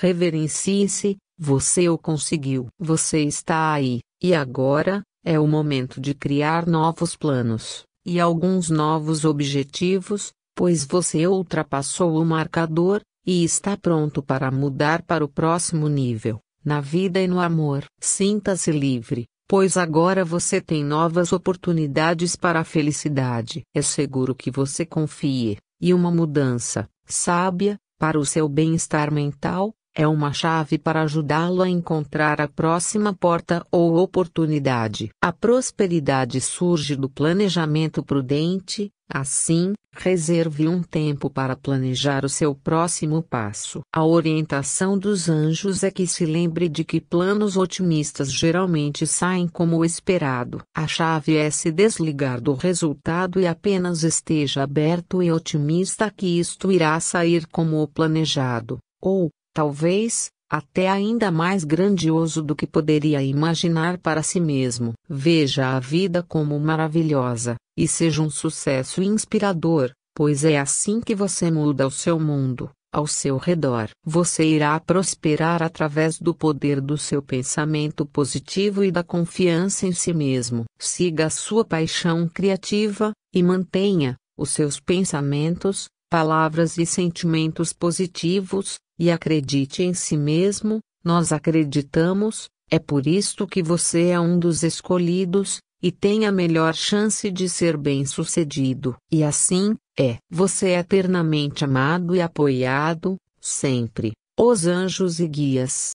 Reverencie-se, você o conseguiu. Você está aí, e agora, é o momento de criar novos planos, e alguns novos objetivos, pois você ultrapassou o marcador, e está pronto para mudar para o próximo nível, na vida e no amor. Sinta-se livre, pois agora você tem novas oportunidades para a felicidade. É seguro que você confie, e uma mudança, sábia, para o seu bem-estar mental, é uma chave para ajudá-lo a encontrar a próxima porta ou oportunidade. A prosperidade surge do planejamento prudente, assim, reserve um tempo para planejar o seu próximo passo. A orientação dos anjos é que se lembre de que planos otimistas geralmente saem como esperado. A chave é se desligar do resultado e apenas esteja aberto e otimista que isto irá sair como o planejado ou talvez, até ainda mais grandioso do que poderia imaginar para si mesmo. Veja a vida como maravilhosa, e seja um sucesso inspirador, pois é assim que você muda o seu mundo ao seu redor. Você irá prosperar através do poder do seu pensamento positivo e da confiança em si mesmo. Siga a sua paixão criativa e mantenha os seus pensamentos, palavras e sentimentos positivos, e acredite em si mesmo, nós acreditamos, é por isto que você é um dos escolhidos, e tem a melhor chance de ser bem-sucedido. E assim, é. Você é eternamente amado e apoiado, sempre. Os anjos e guias.